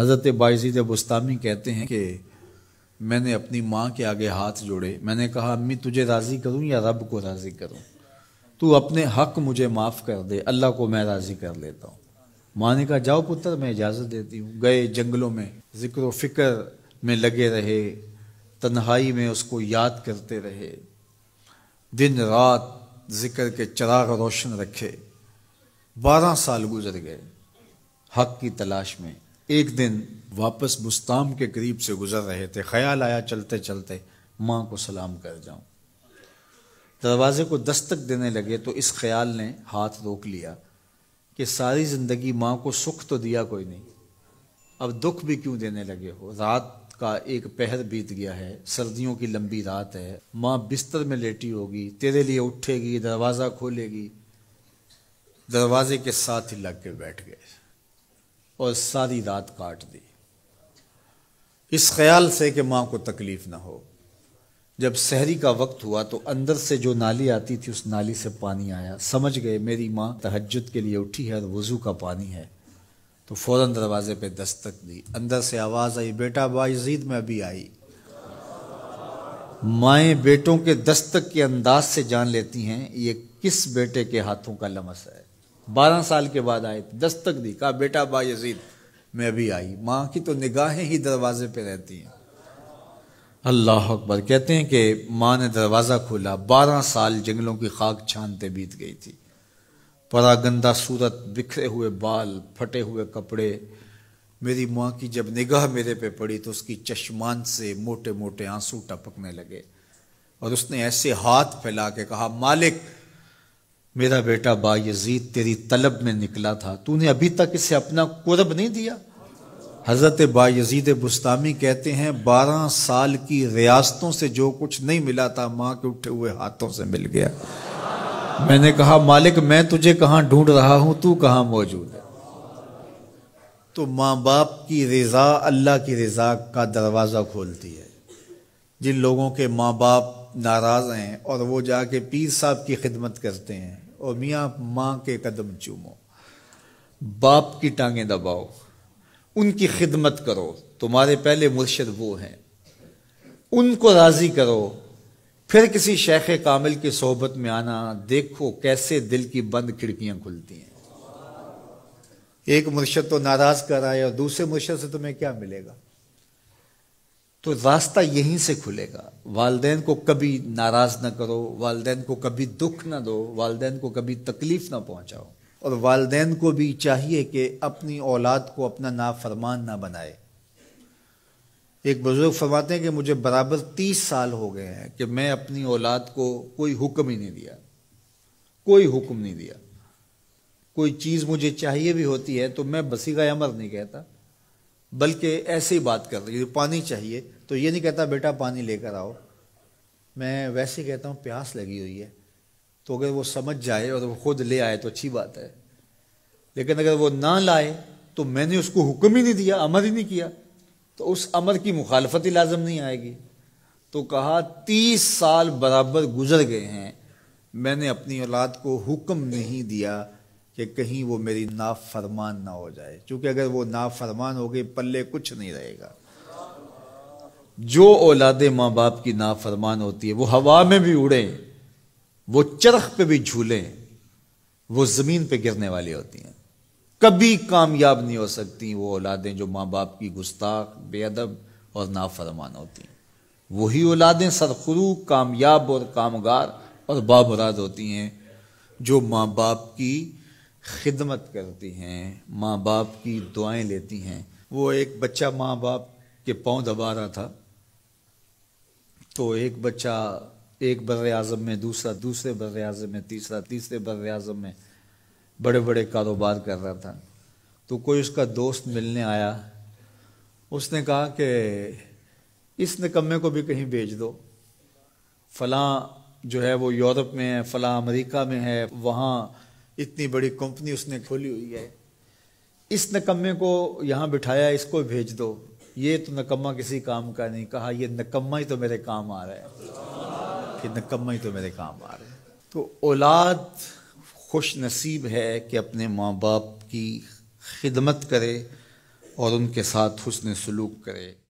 हज़रत बाजीद बस्तानी कहते हैं कि मैंने अपनी माँ के आगे हाथ जोड़े मैंने कहा अम्मी तुझे राज़ी करूँ या रब को राज़ी करूँ तू अपने हक मुझे माफ़ कर दे अल्लाह को मैं राज़ी कर लेता हूँ माँ ने कहा जाओ पुत्र मैं इजाज़त देती हूँ गए जंगलों में ज़िक्र फ़िक्र में लगे रहे तन्हाई में उसको याद करते रहे दिन रात ज़िक्र के चराग रोशन रखे बारह साल गुजर गए हक की तलाश में एक दिन वापस मुस्ताम के करीब से गुजर रहे थे ख्याल आया चलते चलते माँ को सलाम कर जाऊं दरवाजे को दस्तक देने लगे तो इस ख्याल ने हाथ रोक लिया कि सारी ज़िंदगी माँ को सुख तो दिया कोई नहीं अब दुख भी क्यों देने लगे हो रात का एक पहर बीत गया है सर्दियों की लंबी रात है माँ बिस्तर में लेटी होगी तेरे लिए उठेगी दरवाज़ा खोलेगी दरवाजे के साथ ही लग के बैठ गए और सारी रात काट दी इस ख्याल से कि माँ को तकलीफ ना हो जब शहरी का वक्त हुआ तो अंदर से जो नाली आती थी उस नाली से पानी आया समझ गए मेरी माँ तहजद के लिए उठी है और वज़ू का पानी है तो फौरन दरवाज़े पे दस्तक दी अंदर से आवाज़ आई बेटा बाजीद में अभी आई माएँ बेटों के दस्तक के अंदाज से जान लेती हैं ये किस बेटे के हाथों का लमस है बारह साल के बाद आए थे दस्तक दी कहा बेटा बा यजीद मैं अभी आई माँ की तो निगाहें ही दरवाजे पे रहती हैं अल्लाह अकबर कहते हैं कि माँ ने दरवाज़ा खोला बारह साल जंगलों की खाक छानते बीत गई थी परा गंदा सूरत बिखरे हुए बाल फटे हुए कपड़े मेरी माँ की जब निगाह मेरे पे पड़ी तो उसकी चश्मान से मोटे मोटे आंसू टपकने लगे और उसने ऐसे हाथ फैला के कहा मालिक मेरा बेटा बायजीद तेरी तलब में निकला था तूने अभी तक इसे अपना कुरब नहीं दिया हज़रत बायजीद बुस्तामी कहते हैं बारह साल की रियासतों से जो कुछ नहीं मिला था माँ के उठे हुए हाथों से मिल गया मैंने कहा मालिक मैं तुझे कहाँ ढूंढ रहा हूँ तू कहाँ मौजूद है तो माँ बाप की रज़ा अल्लाह की रज़ा का दरवाज़ा खोलती है जिन लोगों के माँ बाप नाराज़ हैं और वो जाके पीर साहब की खिदमत करते हैं और मियाँ माँ के कदम चूमो बाप की टांगें दबाओ उनकी खिदमत करो तुम्हारे पहले मुर्शद वो हैं उनको राज़ी करो फिर किसी शेख कामिल की सोहबत में आना देखो कैसे दिल की बंद खिड़कियां खुलती हैं एक मुर्शद तो नाराज़ कराए और दूसरे मुर्शद से तुम्हें क्या मिलेगा तो रास्ता यहीं से खुलेगा वालदेन को कभी नाराज़ ना करो वालदेन को कभी दुख ना दो वालदेन को कभी तकलीफ़ ना पहुंचाओ और वालदेन को भी चाहिए कि अपनी औलाद को अपना नाफरमान ना बनाए एक बुज़ुर्ग फरमाते हैं कि मुझे बराबर तीस साल हो गए हैं कि मैं अपनी औलाद को कोई हुक्म ही नहीं दिया कोई हुक्म नहीं दिया कोई चीज़ मुझे चाहिए भी होती है तो मैं बसीगा अमर नहीं कहता बल्कि ऐसे ही बात कर रही है पानी चाहिए तो ये नहीं कहता बेटा पानी लेकर आओ मैं वैसे कहता हूँ प्यास लगी हुई है तो अगर वो समझ जाए और वो खुद ले आए तो अच्छी बात है लेकिन अगर वो ना लाए तो मैंने उसको हुक्म ही नहीं दिया अमर ही नहीं किया तो उस अमर की मुखालफत ही लाजम नहीं आएगी तो कहा तीस साल बराबर गुजर गए हैं मैंने अपनी औलाद को हुक्म नहीं दिया कि कहीं वो मेरी नाफरमान ना हो जाए क्योंकि अगर वो नाफरमान हो गई पल्ले कुछ नहीं रहेगा जो औलादे माँ बाप की नाफरमान होती है वो हवा में भी उड़ें वो चरख पे भी झूलें वो ज़मीन पे गिरने वाली होती हैं कभी कामयाब नहीं हो सकती वो औलादें जो माँ बाप की गुस्ताख बेअदब और नाफरमान होती हैं वही औलादें सरखरू कामयाब और कामगार और बाबराद होती हैं जो माँ बाप की खिदमत करती हैं माँ बाप की दुआएं लेती हैं वो एक बच्चा माँ बाप के पाँव दबा रहा था तो एक बच्चा एक बर अज़म में दूसरा दूसरे बर अज़म में तीसरा तीसरे बर अज़म में बड़े बड़े कारोबार कर रहा था तो कोई उसका दोस्त मिलने आया उसने कहा कि इस निकम्मे को भी कहीं भेज दो फलां जो है वो यूरोप में है फलां अमेरिका में है वहाँ इतनी बड़ी कंपनी उसने खोली हुई है इस नकम्मे को यहाँ बिठाया इसको भेज दो ये तो नकम्मा किसी काम का नहीं कहा ये नकम्मा ही तो मेरे काम आ रहा है कि नकम्मा ही तो मेरे काम आ रहा है तो औलाद खुश नसीब है कि अपने माँ बाप की खिदमत करे और उनके साथ हुसन सलूक करे